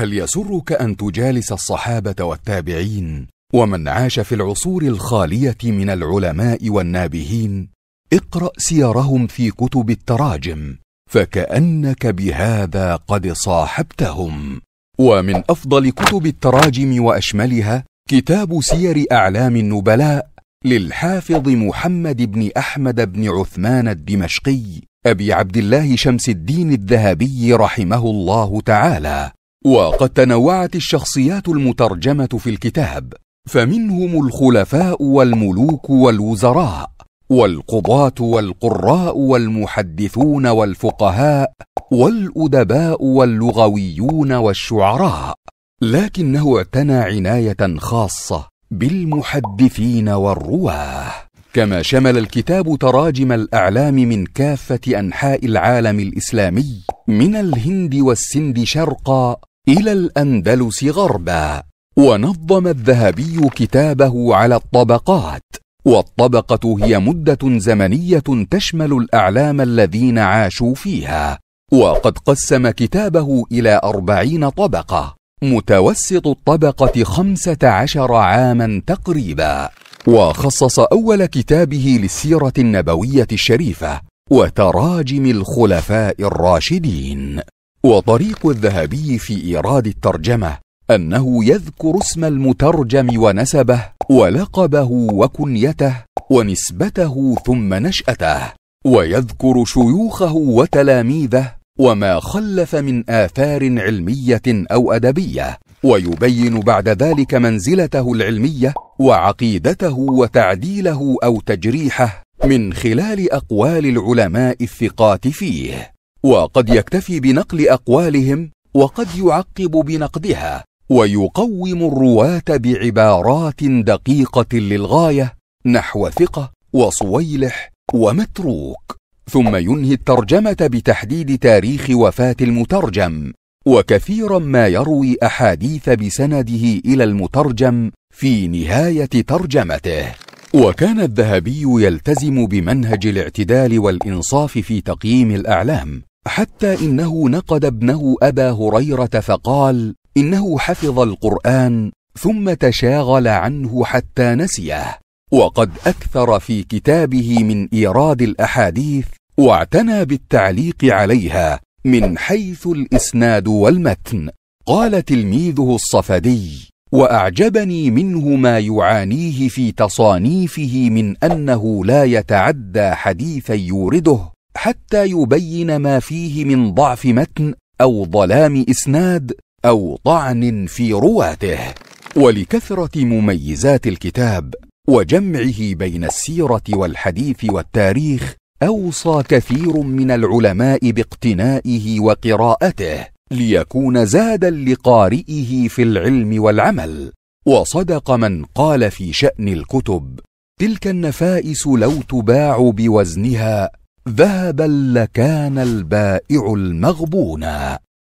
فهل يسرك ان تجالس الصحابه والتابعين ومن عاش في العصور الخاليه من العلماء والنابهين اقرا سيرهم في كتب التراجم فكانك بهذا قد صاحبتهم ومن افضل كتب التراجم واشملها كتاب سير اعلام النبلاء للحافظ محمد بن احمد بن عثمان الدمشقي ابي عبد الله شمس الدين الذهبي رحمه الله تعالى وقد تنوعت الشخصيات المترجمه في الكتاب فمنهم الخلفاء والملوك والوزراء والقضاه والقراء والمحدثون والفقهاء والادباء واللغويون والشعراء لكنه اعتنى عنايه خاصه بالمحدثين والرواه كما شمل الكتاب تراجم الاعلام من كافه انحاء العالم الاسلامي من الهند والسند شرقا إلى الأندلس غربا ونظم الذهبي كتابه على الطبقات والطبقة هي مدة زمنية تشمل الأعلام الذين عاشوا فيها وقد قسم كتابه إلى أربعين طبقة متوسط الطبقة خمسة عشر عاما تقريبا وخصص أول كتابه للسيرة النبوية الشريفة وتراجم الخلفاء الراشدين وطريق الذهبي في ايراد الترجمه انه يذكر اسم المترجم ونسبه ولقبه وكنيته ونسبته ثم نشاته ويذكر شيوخه وتلاميذه وما خلف من اثار علميه او ادبيه ويبين بعد ذلك منزلته العلميه وعقيدته وتعديله او تجريحه من خلال اقوال العلماء الثقات فيه وقد يكتفي بنقل أقوالهم وقد يعقب بنقدها ويقوم الرواة بعبارات دقيقة للغاية نحو ثقة وصويلح ومتروك ثم ينهي الترجمة بتحديد تاريخ وفاة المترجم وكثيرا ما يروي أحاديث بسنده إلى المترجم في نهاية ترجمته وكان الذهبي يلتزم بمنهج الاعتدال والإنصاف في تقييم الأعلام حتى انه نقد ابنه ابا هريره فقال انه حفظ القران ثم تشاغل عنه حتى نسيه وقد اكثر في كتابه من ايراد الاحاديث واعتنى بالتعليق عليها من حيث الاسناد والمتن قال تلميذه الصفدي واعجبني منه ما يعانيه في تصانيفه من انه لا يتعدى حديثا يورده حتى يبين ما فيه من ضعف متن أو ظلام إسناد أو طعن في رواته ولكثرة مميزات الكتاب وجمعه بين السيرة والحديث والتاريخ أوصى كثير من العلماء باقتنائه وقراءته ليكون زادا لقارئه في العلم والعمل وصدق من قال في شأن الكتب تلك النفائس لو تباع بوزنها ذهبا لكان البائع المغبونا